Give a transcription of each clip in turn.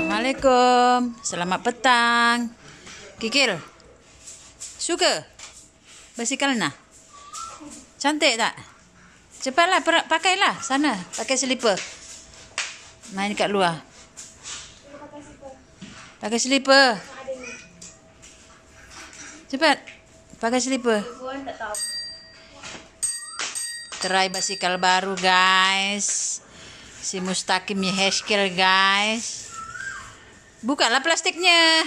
Assalamualaikum Selamat petang Kikil Suka? Basikal nak? Cantik tak? Cepatlah pakailah sana Pakai selipar Main kat luar Pakai selipar Cepat Cepat Pakai slipper. Terai basikal baru guys. Si Mustaqim Yeheskel guys. Buka lah plastiknya.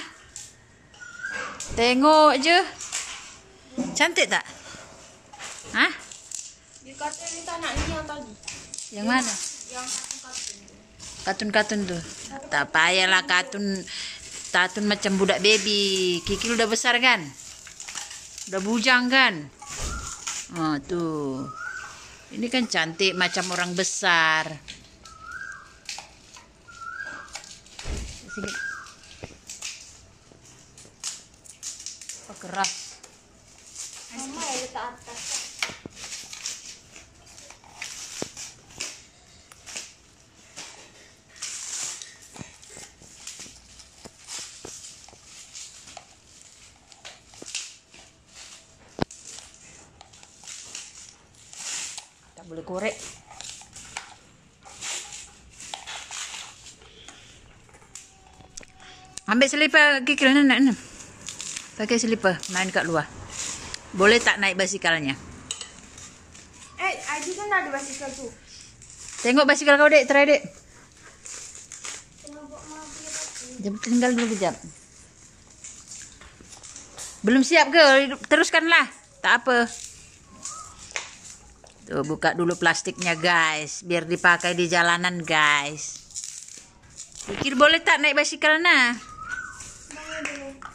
Tengok je. Cantik tak? Hah? kata dia tak nak ni yang tadi. Yang mana? Yang katun-katun tu. Tak payahlah katun. Katun macam budak baby. Kikil udah besar kan? Udah bujang kan? Oh, tuh. Ini kan cantik macam orang besar. Sini. Oh, keras. goreng. Ambil selipar kikil ni nak ni. Pakai selipar main kat luar. Boleh tak naik basikalnya? Eh, Aji kan ada basikal tu. Tengok basikal kau, dek. Try, dek. Jom tinggal dulu kejap. Belum siap ke? Teruskanlah. Tak apa. Tuh, buka dulu plastiknya guys, biar dipakai di jalanan guys. Pikir boleh tak naik basikal nah?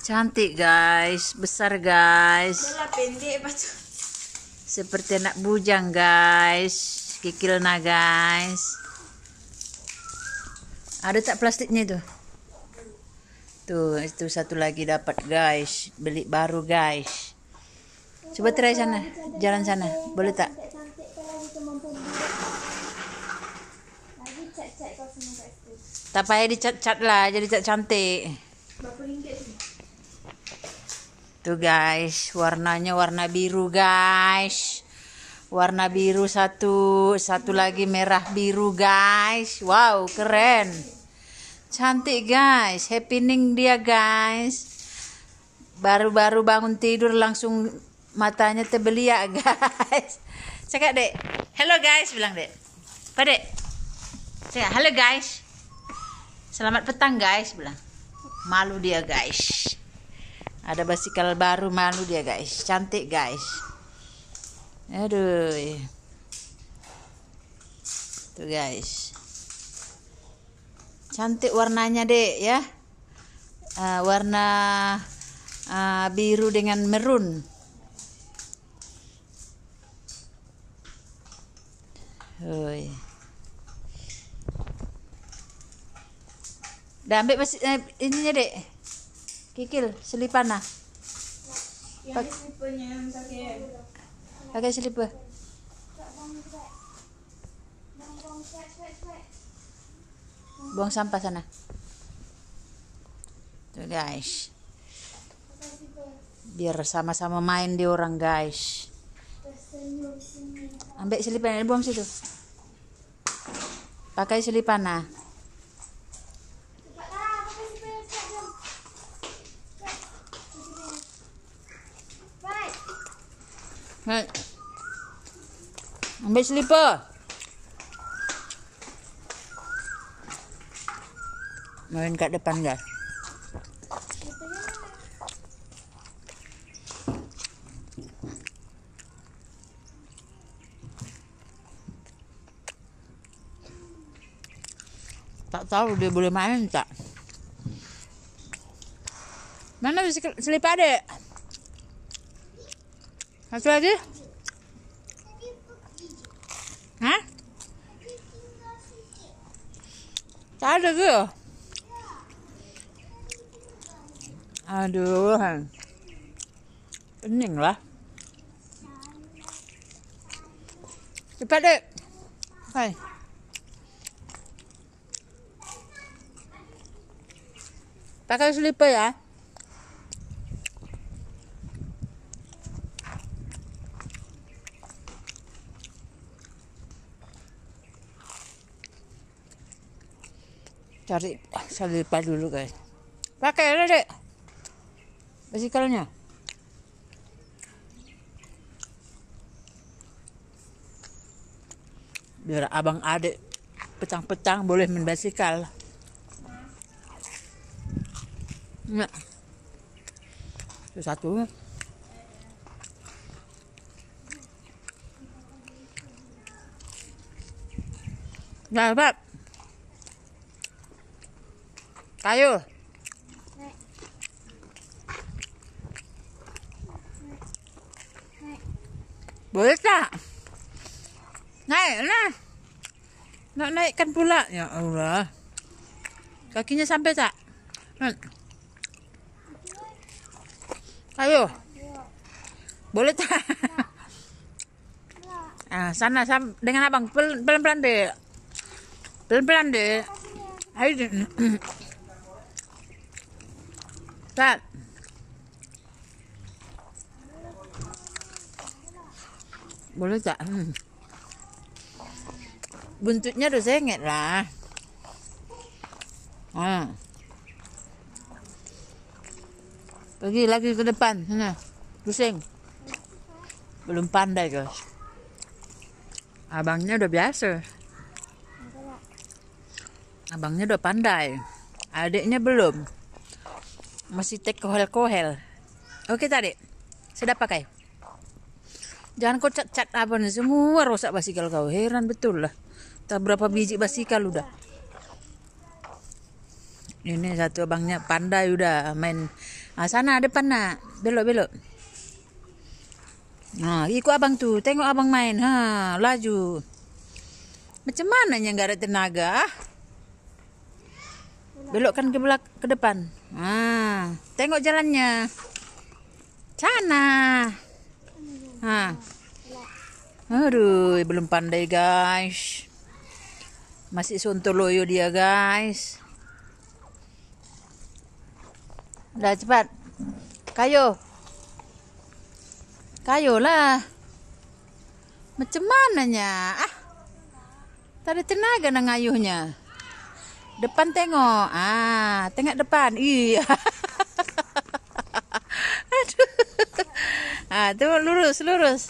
Cantik guys, besar guys. Seperti anak bujang guys, kikil nah guys. Ada tak plastiknya itu? Tuh, itu satu lagi dapat guys, beli baru guys. Coba try sana, jalan sana, boleh tak? Tak payah dicat-cat lah, jadi cat cantik. Tuh guys, warnanya warna biru guys. Warna biru satu, satu lagi merah biru guys. Wow, keren. Cantik guys, happy happening dia guys. Baru-baru bangun tidur langsung matanya terbeliak guys. Cakap dek, hello guys bilang dek. Pak dek, cakap hello guys selamat petang guys bilang malu dia guys ada basikal baru malu dia guys cantik guys aduh tuh guys cantik warnanya dek ya uh, warna uh, biru dengan merun yeah. Dah ambil besi, eh, ininya dek. Kikil, selipan nah. Pakai selipannya yang pakai. Kan? Pakai selipar. Buang sampah sana. Tuh guys. Biar sama-sama main di orang guys. Ambil selipan, buang situ. Pakai selipan nah. Hai. Ambil slipper. Main kat depan guys. tak tahu dia boleh main tak mana selipar dek Masuk aja. Hah? Tak ada ke? Aduh. Pening lah. Cepat dek. Hai. Pakai selipar ya. Eh? cari salipan dulu guys pakai ini dek besikalnya biar abang adik petang-petang boleh main basikal nah. itu satu Nah, Pak. Kayu. Boleh tak? Naik, nah. Nak naikkan pula. Ya Allah. Kakinya sampai tak? Ayo. Boleh tak? Ah, sana sam dengan abang pelan-pelan deh. Pelan-pelan deh. Ayo. Set. Boleh tak? Hmm. Buntutnya udah sengit lah. Hmm. Pergi lagi ke depan sana. Pusing. Belum pandai guys. Abangnya udah biasa. Abangnya udah pandai. Adiknya belum. Masih kohel-kohel. oke tak, tadi sudah pakai. Jangan kau cat-cat apa Semua rusak basikal kau. Heran betul lah. Tak berapa biji basikal udah. Ini satu abangnya panda udah main. nah, sana depan nak. Belok-belok. Nah, ikut abang tuh, tengok abang main. Ha, laju. Macam mana yang gak ada tenaga? Ah? Belokkan ke belak ke depan ah, tengok jalannya. Sana. Nah. Aduh, belum pandai guys. Masih sontoloyo dia guys. udah cepat. Kayu. Kayu lah. Macam mana nya? Ah. Tak tenaga nang ayuhnya. Depan tengok. Ah, tengok depan. Iya. Aduh. Ah, tuh lurus, lurus.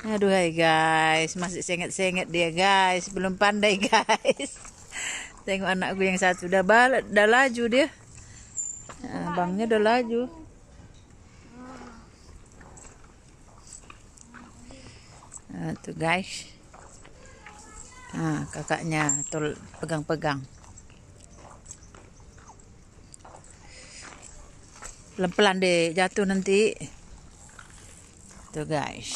Aduh hai guys, masih sengit-sengit dia guys, belum pandai guys. Tengok anakku yang satu udah bal udah laju dia. Ah, abangnya udah laju. Nah, tuh guys. Nah, kakaknya tol pegang-pegang. Pelan-pelan deh jatuh nanti. Tuh guys.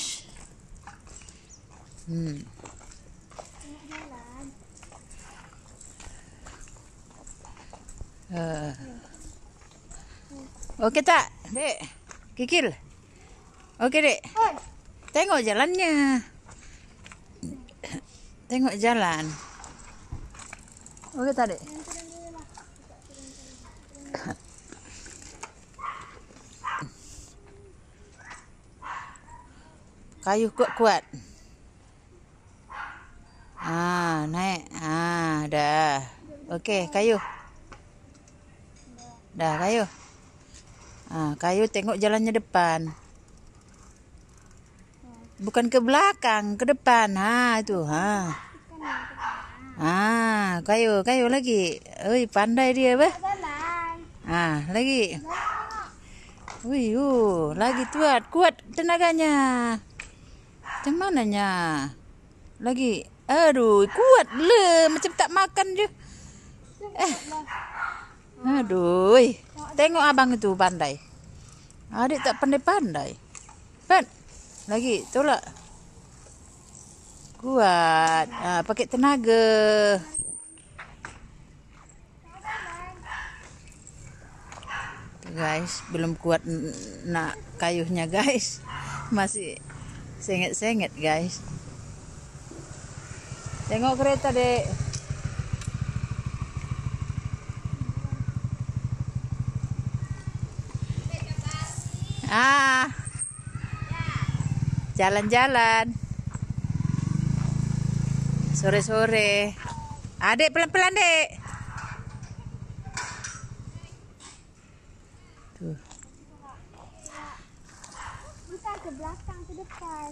Hmm. Uh. Okey tak, Dek? Kikil. Okey, Dek. Tengok jalannya. Tengok jalan. Oke tadi. Kayu kuat-kuat. Ah, naik. Ah, dah. Okey, kayu. Dah kayu. Ah, kayu tengok jalannya depan. bukan ke belakang ke depan ha itu ha ha kayu kayu lagi oi pandai dia apa ha lagi Wih, uh, lagi kuat Kuat tenaganya. Macam mananya? Lagi. Aduh, kuat le. Macam tak makan je. Eh. Aduh. Tengok abang itu pandai. Adik tak pandai-pandai. Pan. -pandai. lagi tolak kuat ah, pakai tenaga guys belum kuat nak kayuhnya guys masih sengit-sengit guys tengok kereta dek ah jalan-jalan sore-sore adik pelan-pelan dek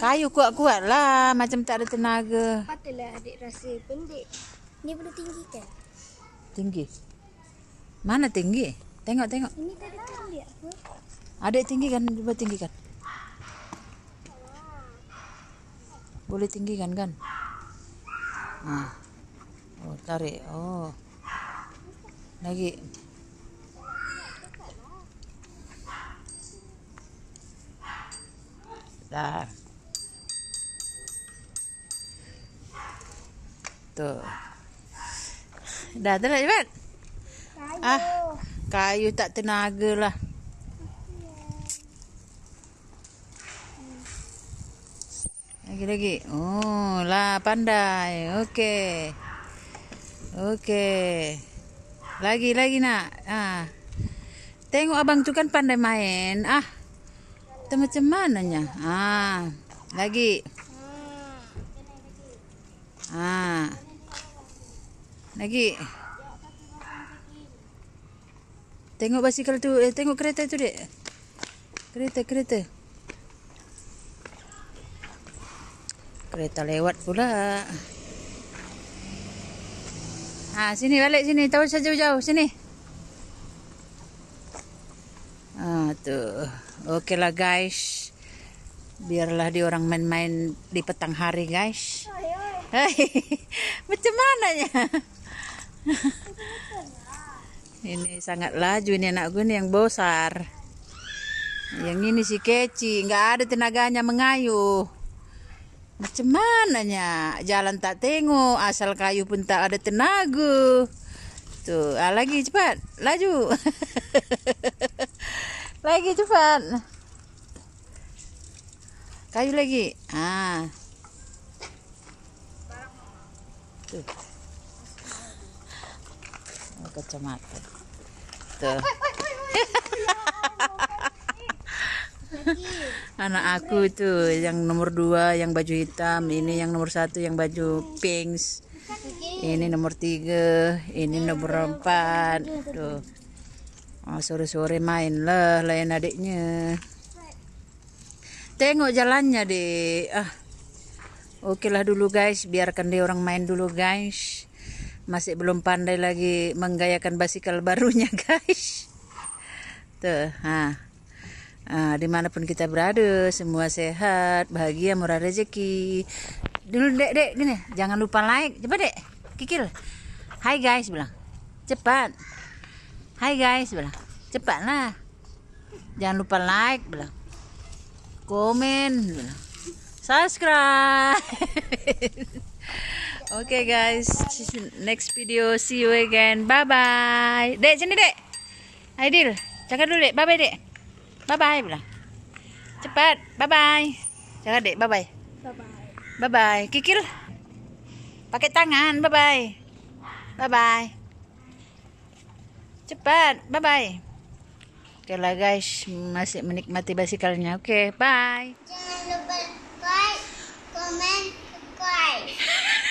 Kayu kuat-kuat lah Macam tak ada tenaga Patutlah adik rasa pendek Ni perlu tinggi kan? Tinggi? Mana tinggi? Tengok-tengok Ini tak ada tinggi apa? Adik tinggi kan? Cuba tinggi kan? boleh tinggi kan kan nah. oh tarik oh lagi dah tu, dah tenang cepat ah kayu tak tenaga lah lagi lagi oh lah pandai oke okay. oke okay. lagi lagi nak ah tengok abang tu kan pandai main ah itu macam nya ah lagi ah lagi tengok basikal tu eh, tengok kereta tu dek kereta kereta kereta lewat pula ah sini balik sini tahu saja jauh sini ah tuh oke lah guys biarlah dia orang main-main di petang hari guys macam mana ya ini sangat laju ini anak gue ini yang besar yang ini si keci nggak ada tenaganya mengayuh Macam mananya? Jalan tak tengok, asal kayu pun tak ada tenaga. Tuh, ah, lagi cepat, laju. lagi cepat. Kayu lagi. Ah. Tuh. Oh, kacamata. Tuh. anak aku tuh yang nomor dua yang baju hitam ini yang nomor satu yang baju pink ini nomor tiga ini nomor empat tuh oh, sore sore main lah lain adiknya tengok jalannya deh ah oke lah dulu guys biarkan dia orang main dulu guys masih belum pandai lagi menggayakan basikal barunya guys tuh ah. Nah, dimanapun kita berada, semua sehat, bahagia, murah rezeki. Dulu dek dek gini, jangan lupa like. Cepat dek, kikil. Hai guys bilang, cepat. Hai guys bilang, cepat cepatlah. Jangan lupa like bilang. Komen bilang. Subscribe. Oke okay guys, next video see you again. Bye bye. Dek sini dek. Aidil, cakap dulu dek. Bye bye dek bye bye lah cepat bye bye jangan dek bye bye bye bye, bye, -bye. kikil pakai tangan bye bye bye bye cepat bye bye oke lah guys masih menikmati basikalnya oke bye jangan lupa like comment subscribe